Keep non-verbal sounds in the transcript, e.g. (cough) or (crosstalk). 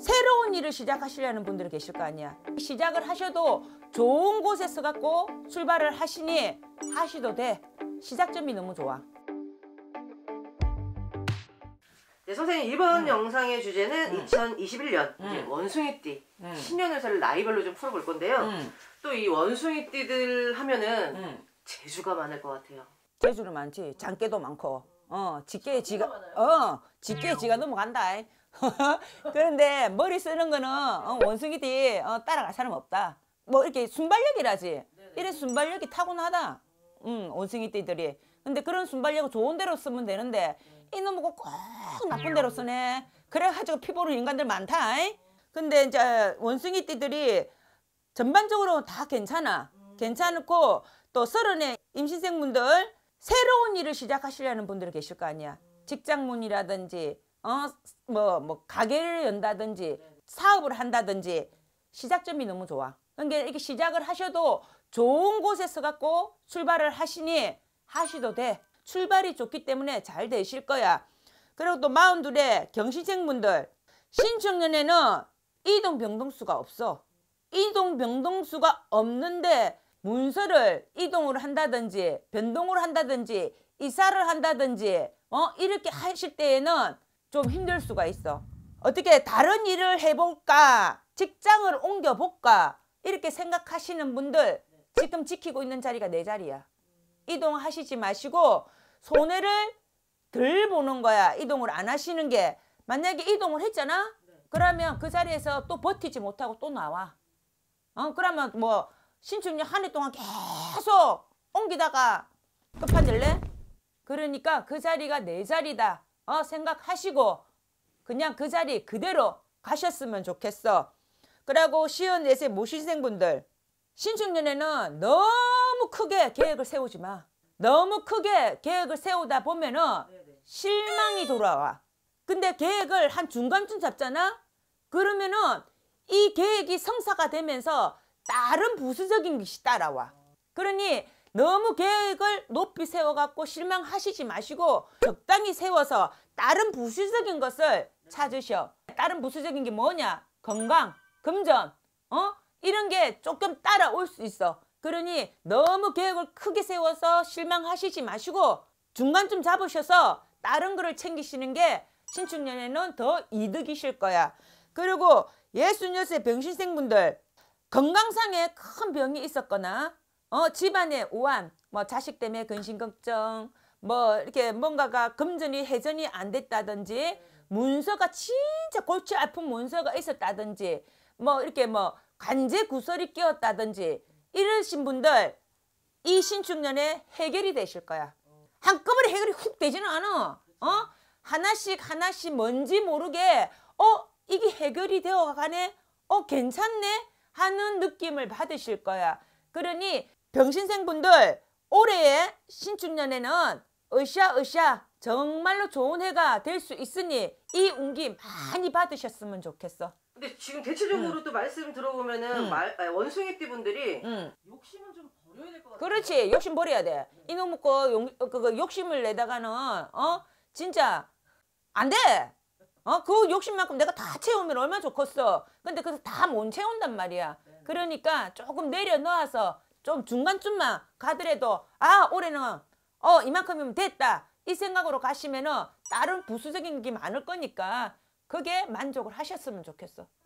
새로운 일을 시작하시려는 분들이 계실 거 아니야. 시작을 하셔도 좋은 곳에 서갖고 출발을 하시니 하시도 돼. 시작점이 너무 좋아. 네, 선생님 이번 음. 영상의 주제는 음. 2021년 음. 원숭이띠 음. 신년회사를 라이벌로 좀 풀어볼 건데요. 음. 또이 원숭이띠들 하면은 음. 재주가 많을 것 같아요. 재주는 많지. 장깨도 많고. 어, 직계 지가 많아요. 어, 직계 지가 넘어간다. (laughs) 그런데 머리 쓰는 거는 어, 원숭이 뒤 어, 따라갈 사람 없다. 뭐 이렇게 순발력이라지. 이래 순발력이 타고나다. 음, 원숭이 띠들이. 근데 그런 순발력을 좋은 대로 쓰면 되는데 네. 이놈은 꼭 나쁜 대로 쓰네. 그래가지고 피보는 인간들 많다. 이? 근데 이제 원숭이 띠들이 전반적으로 다 괜찮아. 음. 괜찮고 또 서른에 임신생분들 새로운 일을 시작하시려는 분들 이 계실 거 아니야. 직장문이라든지 어뭐뭐 뭐, 가게를 연다든지 사업을 한다든지 시작점이 너무 좋아. 그러니까 이렇게 시작을 하셔도 좋은 곳에서 갖고 출발을 하시니 하시도 돼. 출발이 좋기 때문에 잘 되실 거야. 그리고 또 마흔둘에 경시생분들 신청년에는 이동 병동수가 없어. 이동 병동수가 없는데 문서를 이동을 한다든지 변동을 한다든지 이사를 한다든지 어 이렇게 하실 때에는 좀 힘들 수가 있어. 어떻게 다른 일을 해볼까? 직장을 옮겨볼까? 이렇게 생각하시는 분들 지금 지키고 있는 자리가 내 자리야. 이동하시지 마시고 손해를 덜 보는 거야. 이동을 안 하시는 게. 만약에 이동을 했잖아? 그러면 그 자리에서 또 버티지 못하고 또 나와. 어, 그러면 뭐신축년한 해 동안 계속 옮기다가 끝판질래? 그러니까 그 자리가 내 자리다. 어, 생각하시고 그냥 그 자리 그대로 가셨으면 좋겠어. 그리고 시은 내세 모신생분들 신축년에는 너무 크게 계획을 세우지 마. 너무 크게 계획을 세우다 보면은 실망이 돌아와. 근데 계획을 한 중간쯤 잡잖아? 그러면은 이 계획이 성사가 되면서 다른 부수적인 것이 따라와. 그러니 너무 계획을 높이 세워갖고 실망하시지 마시고 적당히 세워서 다른 부수적인 것을 찾으셔. 다른 부수적인 게 뭐냐? 건강, 금전, 어? 이런 게 조금 따라올 수 있어. 그러니 너무 계획을 크게 세워서 실망하시지 마시고 중간쯤 잡으셔서 다른 거를 챙기시는 게 신축년에는 더 이득이실 거야. 그리고 예순여세 병신생분들 건강상에 큰 병이 있었거나 어, 집안의 우한뭐 자식 때문에 근심 걱정, 뭐 이렇게 뭔가가 금전이 회전이 안 됐다든지 문서가 진짜 골치 아픈 문서가 있었다든지 뭐 이렇게 뭐 관제 구설이 끼었다든지 이러신 분들 이 신축년에 해결이 되실 거야. 한꺼번에 해결이 훅 되지는 않아. 어? 하나씩 하나씩 뭔지 모르게 어? 이게 해결이 되어 가네? 어? 괜찮네? 하는 느낌을 받으실 거야. 그러니 병신생분들 올해의 신축년에는 으쌰으쌰 정말로 좋은 해가 될 수 있으니 이 운기 많이 받으셨으면 좋겠어. 근데 지금 대체적으로 음. 또 말씀 들어보면은 음. 말, 아 원숭이띠 분들이 음. 욕심은 좀 버려야 될 것 같아. 요 그렇지 욕심 버려야 돼. 이놈의 거 용, 그거 욕심을 내다가는 어 진짜 안 돼. 어그 욕심만큼 내가 다 채우면 얼마나 좋겠어. 근데 그래서 다못 채운단 말이야. 네. 그러니까 조금 내려 놓아서 좀 중간쯤만 가더라도 아 올해는 어 이만큼이면 됐다 이 생각으로 가시면은 다른 부수적인 게 많을 거니까 그게 만족을 하셨으면 좋겠어.